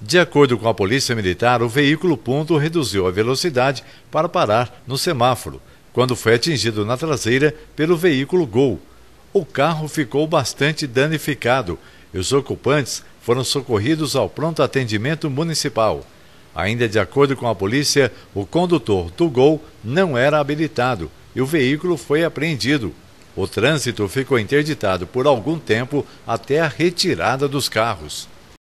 De acordo com a Polícia Militar, o veículo ponto reduziu a velocidade para parar no semáforo, quando foi atingido na traseira pelo veículo Gol. O carro ficou bastante danificado e os ocupantes foram socorridos ao pronto atendimento municipal. Ainda de acordo com a polícia, o condutor do Gol não era habilitado e o veículo foi apreendido. O trânsito ficou interditado por algum tempo até a retirada dos carros.